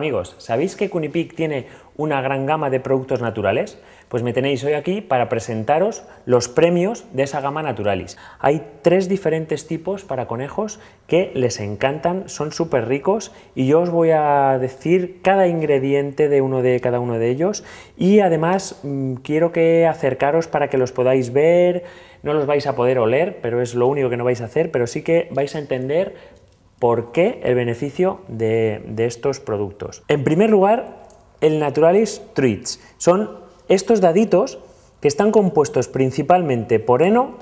amigos, ¿sabéis que Cunipic tiene una gran gama de productos naturales? Pues me tenéis hoy aquí para presentaros los premios de esa gama Naturalis. Hay tres diferentes tipos para conejos que les encantan, son súper ricos y yo os voy a decir cada ingrediente de uno de cada uno de ellos y además mm, quiero que acercaros para que los podáis ver, no los vais a poder oler, pero es lo único que no vais a hacer, pero sí que vais a entender ¿Por qué el beneficio de, estos productos? En primer lugar, el Naturalis Treats. Son estos daditos que están compuestos principalmente por heno,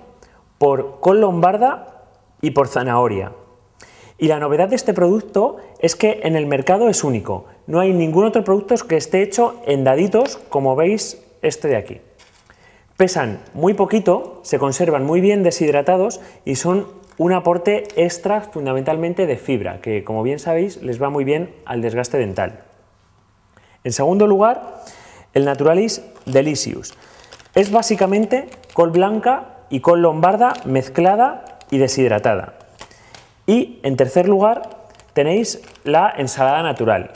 por col lombarda y por zanahoria. Y la novedad de este producto es que en el mercado es único. No hay ningún otro producto que esté hecho en daditos como veis este de aquí. Pesan muy poquito, se conservan muy bien deshidratados y son un aporte extra fundamentalmente de fibra, que como bien sabéis les va muy bien al desgaste dental. En segundo lugar, el Naturalis Delicious. Es básicamente col blanca y col lombarda mezclada y deshidratada. Y en tercer lugar, tenéis la ensalada natural.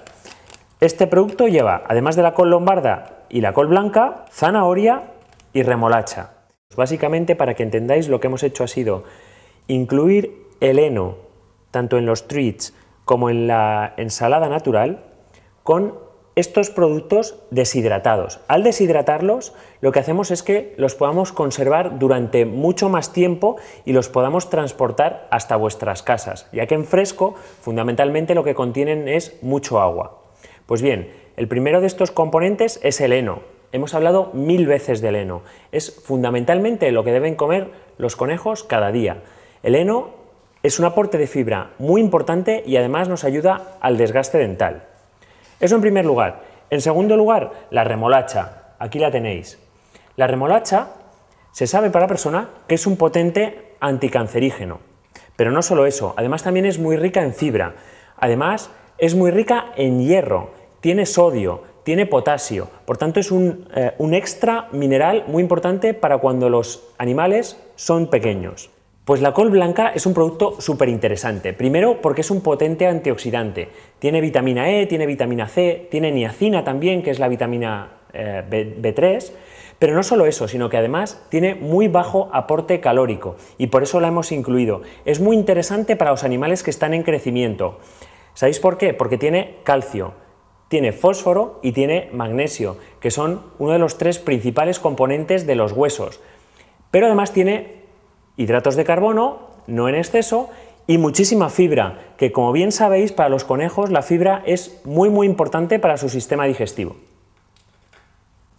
Este producto lleva, además de la col lombarda y la col blanca, zanahoria y remolacha. Básicamente, para que entendáis, lo que hemos hecho ha sido Incluir el heno, tanto en los treats como en la ensalada natural, con estos productos deshidratados. Al deshidratarlos, lo que hacemos es que los podamos conservar durante mucho más tiempo y los podamos transportar hasta vuestras casas, ya que en fresco fundamentalmente lo que contienen es mucho agua. Pues bien, el primero de estos componentes es el heno. Hemos hablado mil veces del heno. Es fundamentalmente lo que deben comer los conejos cada día. El heno es un aporte de fibra muy importante y además nos ayuda al desgaste dental. Eso en primer lugar. En segundo lugar, la remolacha. Aquí la tenéis. La remolacha se sabe para la persona que es un potente anticancerígeno. Pero no solo eso, además también es muy rica en fibra. Además, es muy rica en hierro, tiene sodio, tiene potasio. Por tanto, es un, eh, un extra mineral muy importante para cuando los animales son pequeños. Pues la col blanca es un producto súper interesante. Primero, porque es un potente antioxidante. Tiene vitamina E, tiene vitamina C, tiene niacina también, que es la vitamina eh, B3. Pero no solo eso, sino que además tiene muy bajo aporte calórico y por eso la hemos incluido. Es muy interesante para los animales que están en crecimiento. ¿Sabéis por qué? Porque tiene calcio, tiene fósforo y tiene magnesio, que son uno de los tres principales componentes de los huesos. Pero además tiene hidratos de carbono, no en exceso, y muchísima fibra, que como bien sabéis, para los conejos la fibra es muy muy importante para su sistema digestivo.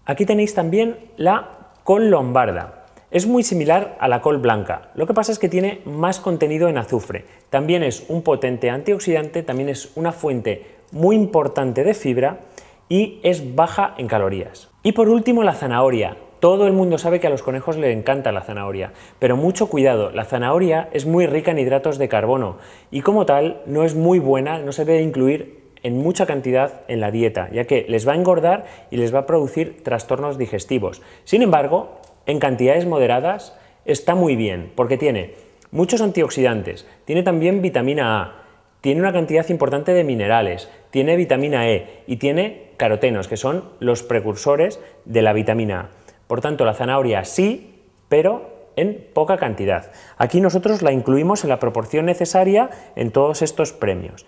Aquí tenéis también la col lombarda. Es muy similar a la col blanca, lo que pasa es que tiene más contenido en azufre. También es un potente antioxidante, también es una fuente muy importante de fibra y es baja en calorías. Y por último la zanahoria, todo el mundo sabe que a los conejos le encanta la zanahoria, pero mucho cuidado, la zanahoria es muy rica en hidratos de carbono y como tal no es muy buena, no se debe incluir en mucha cantidad en la dieta, ya que les va a engordar y les va a producir trastornos digestivos. Sin embargo, en cantidades moderadas está muy bien, porque tiene muchos antioxidantes, tiene también vitamina A, tiene una cantidad importante de minerales, tiene vitamina E y tiene carotenos, que son los precursores de la vitamina A. Por tanto, la zanahoria sí, pero en poca cantidad. Aquí nosotros la incluimos en la proporción necesaria en todos estos premios.